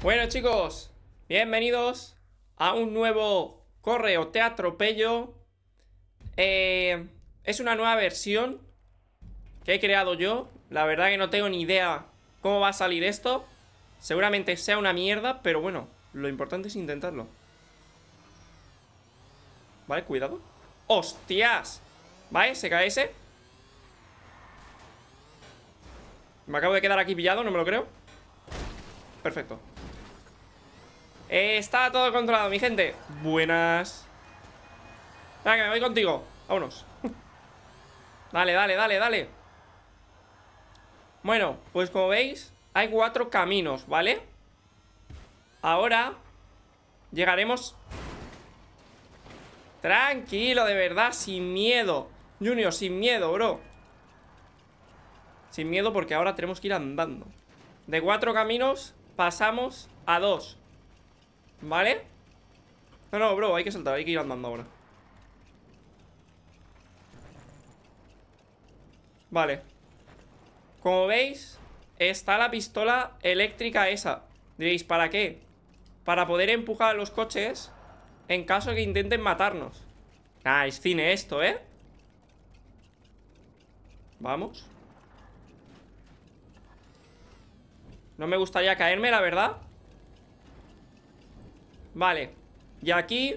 Bueno chicos, bienvenidos a un nuevo correo te atropello. Eh, es una nueva versión que he creado yo. La verdad que no tengo ni idea cómo va a salir esto. Seguramente sea una mierda, pero bueno, lo importante es intentarlo. Vale, cuidado. ¡Hostias! Vale, se cae ese. Me acabo de quedar aquí pillado, no me lo creo. Perfecto. Eh, está todo controlado, mi gente Buenas Venga, me voy contigo Vámonos Dale, dale, dale, dale Bueno, pues como veis Hay cuatro caminos, ¿vale? Ahora Llegaremos Tranquilo, de verdad Sin miedo Junior, sin miedo, bro Sin miedo porque ahora tenemos que ir andando De cuatro caminos Pasamos a dos ¿Vale? No, no, bro, hay que saltar, hay que ir andando ahora Vale Como veis Está la pistola eléctrica esa Diréis, ¿para qué? Para poder empujar a los coches En caso que intenten matarnos Ah, es cine esto, ¿eh? Vamos No me gustaría caerme, la verdad Vale Y aquí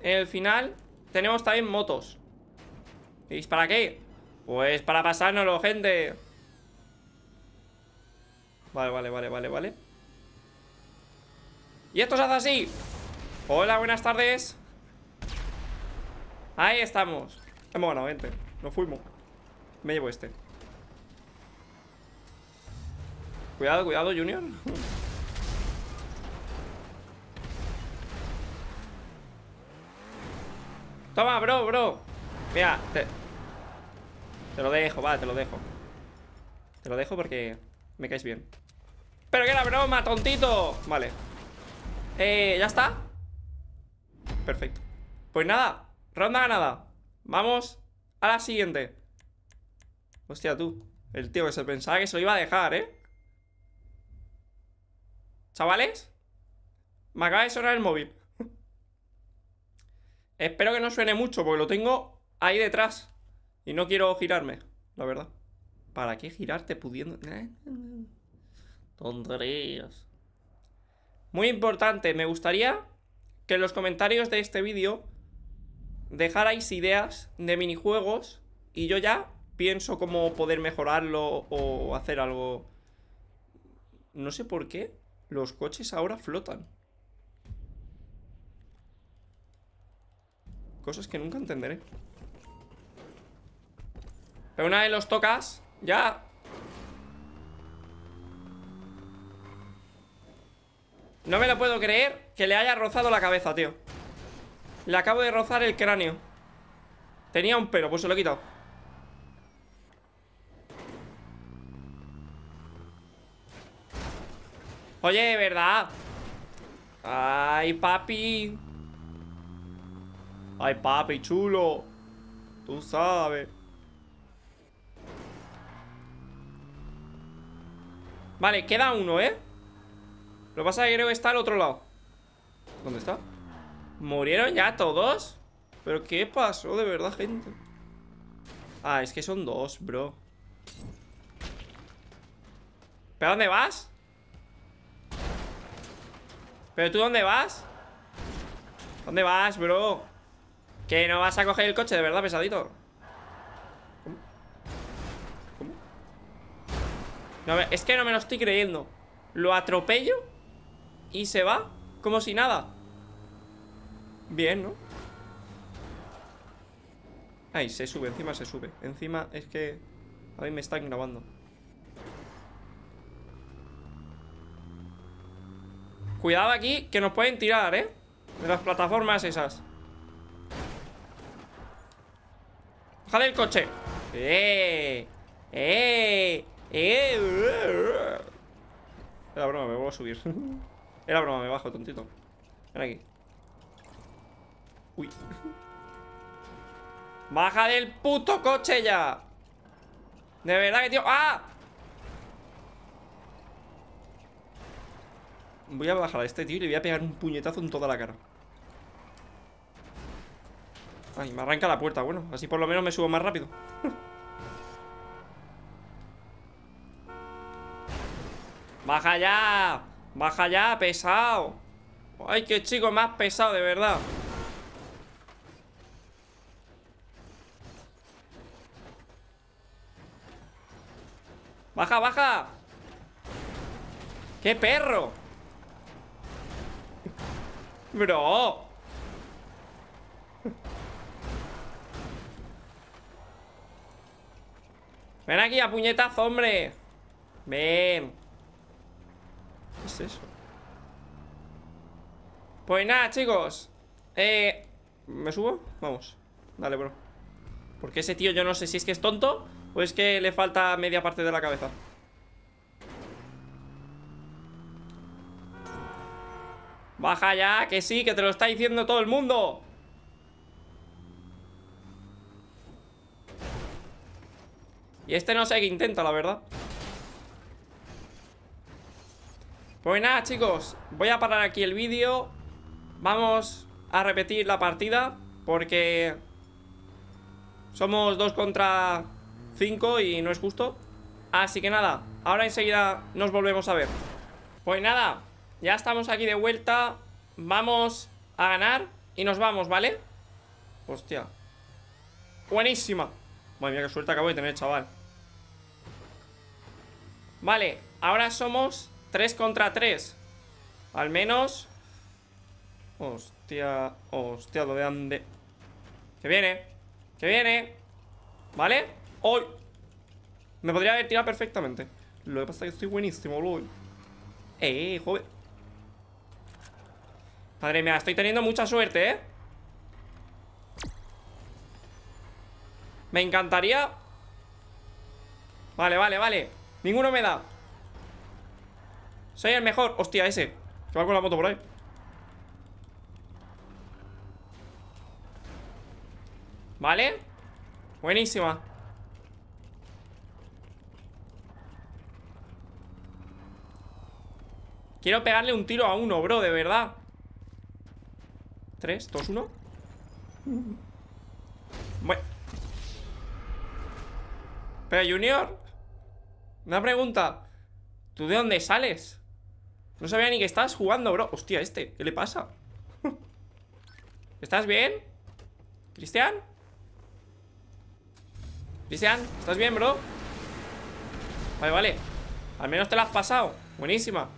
En el final Tenemos también motos ¿Y para qué? Pues para pasárnoslo, gente Vale, vale, vale, vale, vale Y esto se hace así Hola, buenas tardes Ahí estamos Hemos ganado, gente Nos fuimos Me llevo este Cuidado, cuidado, Junior Toma, bro, bro Mira, te... lo dejo, vale, te lo dejo Te lo dejo porque me caes bien ¡Pero que la broma, tontito! Vale Eh, ¿ya está? Perfecto Pues nada, ronda ganada Vamos a la siguiente Hostia, tú El tío que se pensaba que se lo iba a dejar, ¿eh? Chavales Me acaba de sonar el móvil Espero que no suene mucho porque lo tengo ahí detrás. Y no quiero girarme, la verdad. ¿Para qué girarte pudiendo...? ¿Eh? Muy importante, me gustaría que en los comentarios de este vídeo dejarais ideas de minijuegos y yo ya pienso cómo poder mejorarlo o hacer algo... No sé por qué los coches ahora flotan. Cosas que nunca entenderé Pero una vez los tocas Ya No me lo puedo creer que le haya rozado la cabeza, tío Le acabo de rozar el cráneo Tenía un pelo, pues se lo he quitado Oye, ¿verdad? Ay, papi Ay, papi, chulo. Tú sabes. Vale, queda uno, ¿eh? Lo que pasa que creo que está al otro lado. ¿Dónde está? ¿Murieron ya todos? ¿Pero qué pasó de verdad, gente? Ah, es que son dos, bro. ¿Pero dónde vas? ¿Pero tú dónde vas? ¿Dónde vas, bro? Que no vas a coger el coche, de verdad, pesadito ¿Cómo? es que no me lo estoy creyendo Lo atropello Y se va, como si nada Bien, ¿no? Ahí, se sube, encima se sube Encima es que... A mí me están grabando Cuidado aquí, que nos pueden tirar, ¿eh? De las plataformas esas ¡Baja del coche. Eh, ¡Eh! ¡Eh! ¡Eh! Era broma, me vuelvo a subir. Era broma, me bajo, tontito. Ven aquí. Uy. ¡Baja del puto coche ya! De verdad que, tío. ¡Ah! Voy a bajar a este tío y le voy a pegar un puñetazo en toda la cara. Ay, me arranca la puerta, bueno, así por lo menos me subo más rápido ¡Baja ya! ¡Baja ya, pesado! ¡Ay, qué chico más pesado, de verdad! ¡Baja, baja! ¡Qué perro! ¡Bro! Ven aquí a puñetazo, hombre Ven ¿Qué es eso? Pues nada, chicos Eh... ¿Me subo? Vamos Dale, bro Porque ese tío yo no sé si es que es tonto O es que le falta media parte de la cabeza Baja ya, que sí, que te lo está diciendo todo el mundo Y este no sé qué intenta, la verdad Pues nada, chicos Voy a parar aquí el vídeo Vamos a repetir la partida Porque Somos 2 contra 5 Y no es justo Así que nada, ahora enseguida nos volvemos a ver Pues nada Ya estamos aquí de vuelta Vamos a ganar Y nos vamos, ¿vale? Hostia Buenísima Madre mía, qué suerte acabo de tener, chaval Vale, ahora somos 3 contra 3. Al menos... Hostia, hostia, lo de Ande. Que viene, que viene. ¿Vale? Hoy. Me podría haber tirado perfectamente. Lo que pasa es que estoy buenísimo, boludo. Eh, joven. Madre mía, estoy teniendo mucha suerte, ¿eh? Me encantaría Vale, vale, vale Ninguno me da Soy el mejor Hostia, ese Que va con la moto por ahí Vale Buenísima Quiero pegarle un tiro a uno, bro, de verdad Tres, dos, uno Bueno Pero Junior una pregunta. ¿Tú de dónde sales? No sabía ni que estabas jugando, bro. Hostia, este. ¿Qué le pasa? ¿Estás bien? ¿Cristian? ¿Cristian? ¿Estás bien, bro? Vale, vale. Al menos te la has pasado. Buenísima.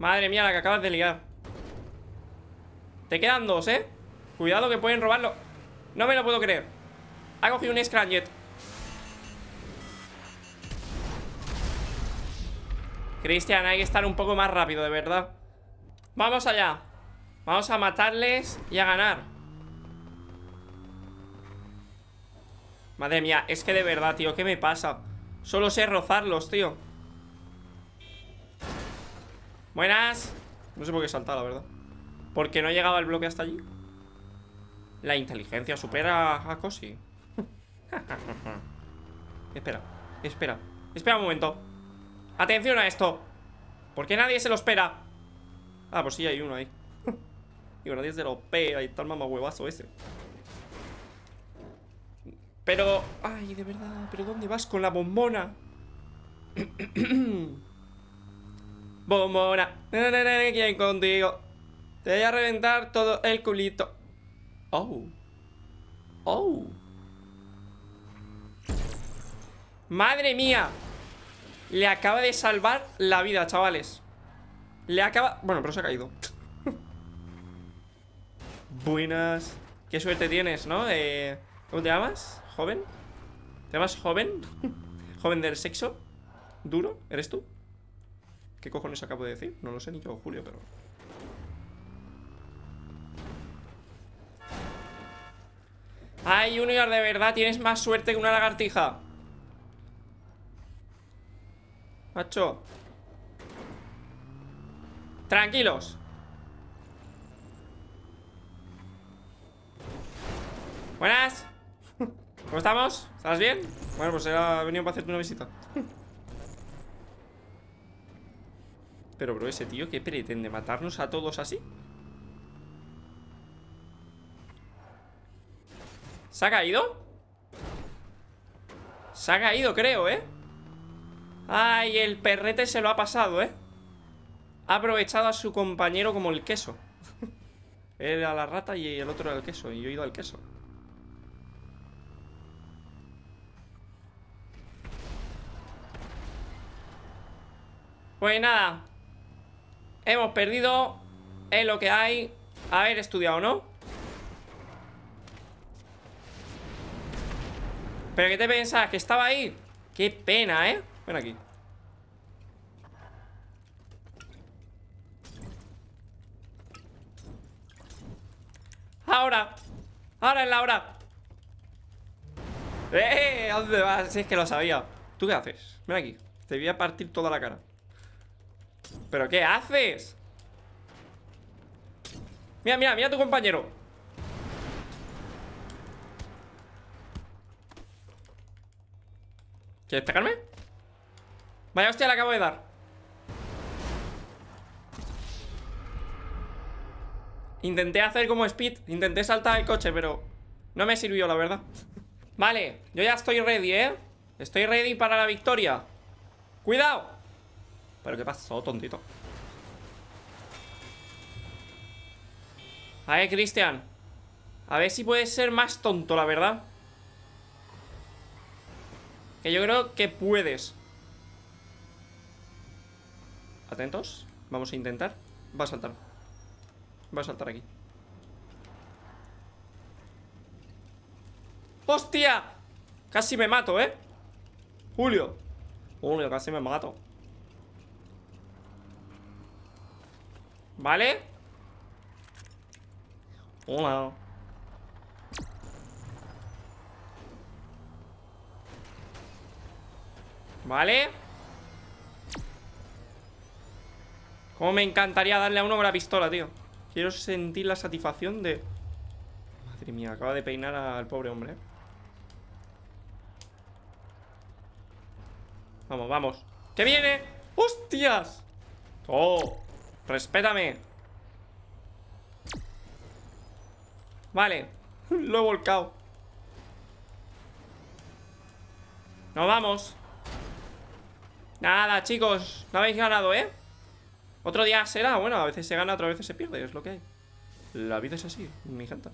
Madre mía, la que acabas de ligar. Te quedan dos, ¿eh? Cuidado que pueden robarlo. No me lo puedo creer. Ha cogido un Scranjet. Cristian, hay que estar un poco más rápido, de verdad. Vamos allá. Vamos a matarles y a ganar. Madre mía, es que de verdad, tío, ¿qué me pasa? Solo sé rozarlos, tío. Buenas. No sé por qué saltar, la verdad. Porque no llegaba el bloque hasta allí. La inteligencia supera a Cosi. espera, espera, espera un momento. Atención a esto. Porque nadie se lo espera. Ah, pues sí, hay uno ahí. Digo, nadie se lo espera y tal el mamahuevazo ese. Pero... Ay, de verdad, ¿pero dónde vas con la bombona? bombona. ¿Quién contigo? Te voy a reventar todo el culito. Oh. Oh. ¡Madre mía! Le acaba de salvar la vida, chavales Le acaba... Bueno, pero se ha caído Buenas Qué suerte tienes, ¿no? Eh... ¿Cómo te llamas? ¿Joven? ¿Te llamas joven? ¿Joven del sexo? ¿Duro? ¿Eres tú? ¿Qué cojones acabo de decir? No lo sé ni yo, Julio, pero... Ay, Junior, de verdad, tienes más suerte que una lagartija Macho Tranquilos Buenas ¿Cómo estamos? ¿Estás bien? Bueno, pues he venido para hacerte una visita Pero bro, ese tío ¿Qué pretende? ¿Matarnos a todos así? ¿Se ha caído? Se ha caído, creo, ¿eh? Ay, el perrete se lo ha pasado, ¿eh? Ha aprovechado a su compañero como el queso. Él a la rata y el otro el queso. Y yo he ido al queso. Pues nada. Hemos perdido. En lo que hay. A ver, estudiado, ¿no? ¿Pero qué te pensabas? ¿Que estaba ahí? Qué pena, ¿eh? Ven aquí. Ahora. Ahora es la hora. ¡Eh! eh, eh dónde vas? Si es que lo sabía. ¿Tú qué haces? Ven aquí. Te voy a partir toda la cara. ¿Pero qué haces? Mira, mira, mira a tu compañero. ¿Quieres pegarme? Vaya hostia, la acabo de dar Intenté hacer como speed Intenté saltar el coche, pero No me sirvió, la verdad Vale, yo ya estoy ready, ¿eh? Estoy ready para la victoria ¡Cuidado! Pero qué pasó, tontito A ver, Cristian A ver si puedes ser más tonto, la verdad Que yo creo que puedes Atentos. Vamos a intentar. Va a saltar. Va a saltar aquí. ¡Hostia! Casi me mato, ¿eh? Julio. Julio, casi me mato. ¿Vale? Hola. ¿Vale? Como me encantaría darle a uno con la pistola, tío Quiero sentir la satisfacción de... Madre mía, acaba de peinar al pobre hombre eh. Vamos, vamos ¡Que viene! ¡Hostias! ¡Oh! ¡Respétame! Vale Lo he volcado ¡No vamos! Nada, chicos No habéis ganado, ¿eh? Otro día será, bueno, a veces se gana, otras veces se pierde, es lo que hay. La vida es así, mi gente.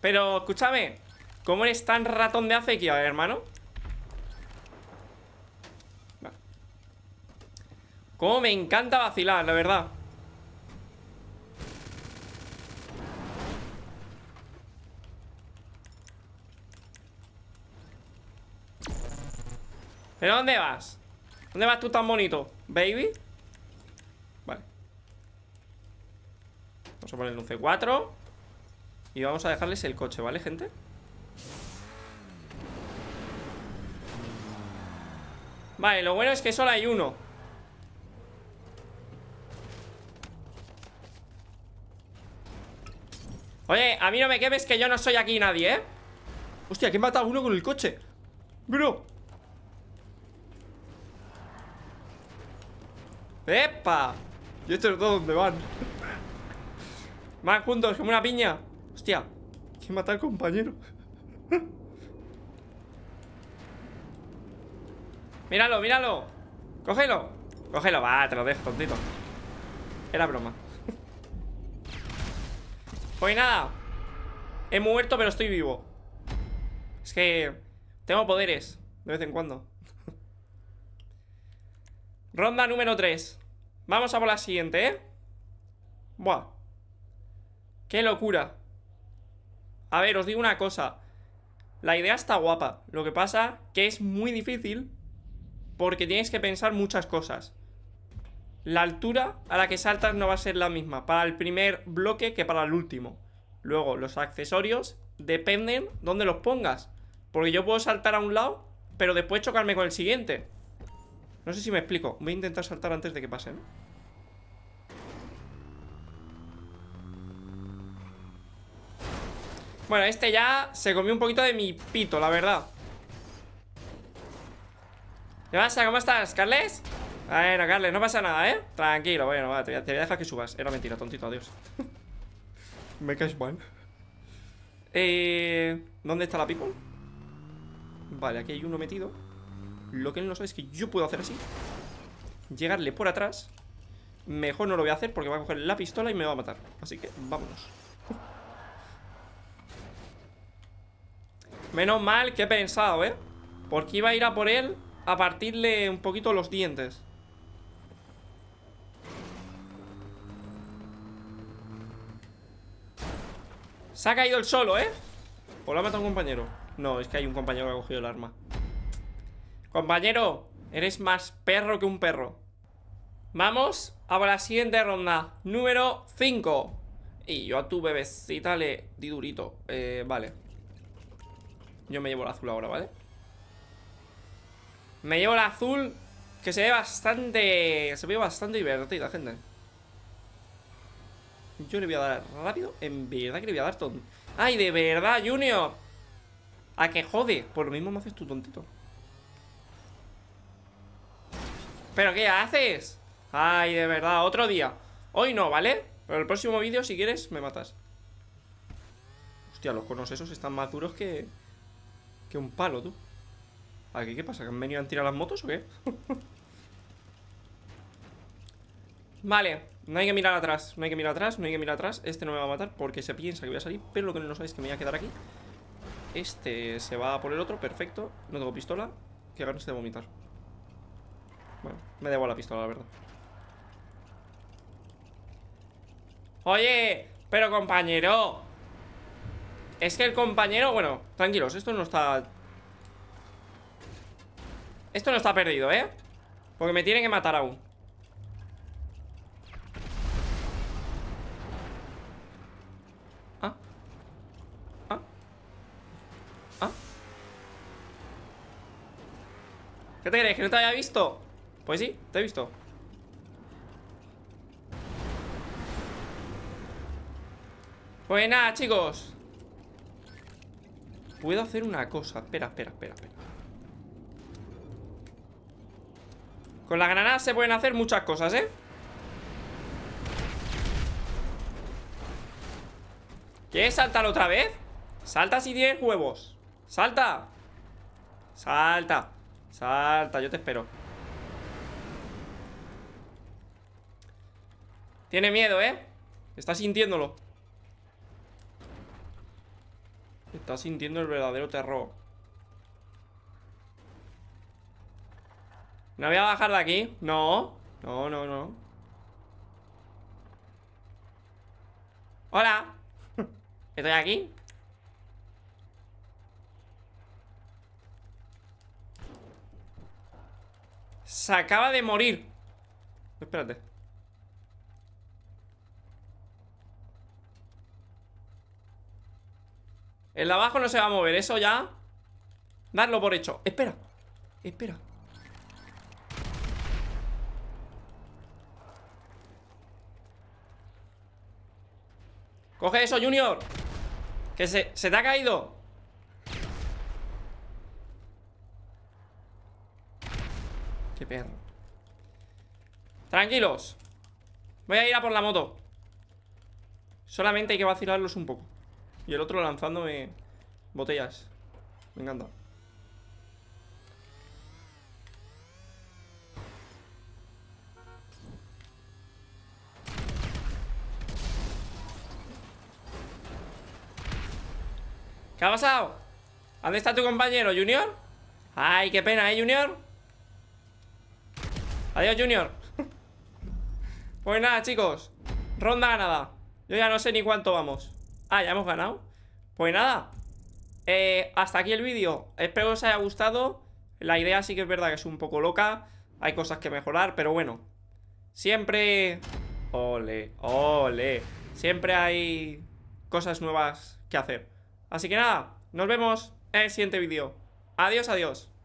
Pero, escúchame, ¿cómo eres tan ratón de acequia, hermano? Vale. Cómo me encanta vacilar, la verdad ¿Pero dónde vas? ¿Dónde vas tú tan bonito? ¿Baby? Vale Vamos a poner un C4 Y vamos a dejarles el coche, ¿vale, gente? Vale, lo bueno es que solo hay uno Oye, a mí no me quemes que yo no soy aquí nadie, ¿eh? Hostia, que he matado a uno con el coche Bro ¡Epa! ¿Y estos dos donde van? Van juntos, como una piña Hostia, ¿quién mata al compañero? míralo, míralo Cógelo Cógelo, va, te lo dejo, tontito Era broma Pues nada He muerto, pero estoy vivo Es que... Tengo poderes De vez en cuando Ronda número 3 Vamos a por la siguiente, ¿eh? Buah Qué locura A ver, os digo una cosa La idea está guapa Lo que pasa que es muy difícil Porque tienes que pensar muchas cosas La altura a la que saltas no va a ser la misma Para el primer bloque que para el último Luego, los accesorios Dependen dónde los pongas Porque yo puedo saltar a un lado Pero después chocarme con el siguiente no sé si me explico. Voy a intentar saltar antes de que pasen. Bueno, este ya se comió un poquito de mi pito, la verdad. ¿Qué pasa? ¿Cómo estás, Carles? Bueno, Carles, no pasa nada, ¿eh? Tranquilo, bueno, te voy a dejar que subas. Era mentira, tontito, adiós. me caes mal. Eh, ¿Dónde está la pico? Vale, aquí hay uno metido. Lo que él no sabe es que yo puedo hacer así Llegarle por atrás Mejor no lo voy a hacer porque va a coger la pistola y me va a matar Así que vámonos Menos mal que he pensado, ¿eh? Porque iba a ir a por él a partirle un poquito los dientes Se ha caído el solo, ¿eh? O pues lo ha matado un compañero No, es que hay un compañero que ha cogido el arma Compañero, eres más perro que un perro. Vamos a la siguiente ronda, número 5. Y yo a tu bebecita le di durito. Eh, vale. Yo me llevo el azul ahora, ¿vale? Me llevo el azul, que se ve bastante... Se ve bastante divertida, gente. Yo le voy a dar rápido. En verdad que le voy a dar tonto ¡Ay, de verdad, Junior! A que jode. Por lo mismo me haces tu tontito. ¿Pero qué haces? Ay, de verdad, otro día Hoy no, ¿vale? Pero el próximo vídeo, si quieres, me matas Hostia, los conos esos están más duros que... Que un palo, tú Aquí, ¿qué pasa? ¿Que han venido a tirar las motos o qué? vale, no hay que mirar atrás No hay que mirar atrás, no hay que mirar atrás Este no me va a matar porque se piensa que voy a salir Pero lo que no sabéis es que me voy a quedar aquí Este se va por el otro, perfecto No tengo pistola, que ganas de vomitar bueno, me debo la pistola, la verdad Oye, pero compañero Es que el compañero, bueno, tranquilos, esto no está Esto no está perdido, ¿eh? Porque me tienen que matar aún ah, ah, ah ¿Qué te crees? ¿Que no te había visto? Pues sí, te he visto Pues chicos Puedo hacer una cosa Espera, espera, espera, espera Con la granada se pueden hacer muchas cosas, ¿eh? ¿Quieres saltar otra vez? Salta si tienes huevos Salta Salta Salta, yo te espero Tiene miedo, ¿eh? Está sintiéndolo Está sintiendo el verdadero terror No voy a bajar de aquí No, no, no, no Hola ¿Estoy aquí? Se acaba de morir Espérate El de abajo no se va a mover, eso ya Darlo por hecho Espera, espera Coge eso, Junior Que se, te ha caído Qué perro Tranquilos Voy a ir a por la moto Solamente hay que vacilarlos un poco y el otro lanzándome botellas. Me encanta. ¿Qué ha pasado? ¿Dónde está tu compañero, Junior? Ay, qué pena, ¿eh, Junior? Adiós, Junior Pues nada, chicos Ronda ganada Yo ya no sé ni cuánto vamos Ah, ya hemos ganado Pues nada eh, Hasta aquí el vídeo Espero que os haya gustado La idea sí que es verdad que es un poco loca Hay cosas que mejorar, pero bueno Siempre... Ole, ole Siempre hay cosas nuevas que hacer Así que nada, nos vemos en el siguiente vídeo Adiós, adiós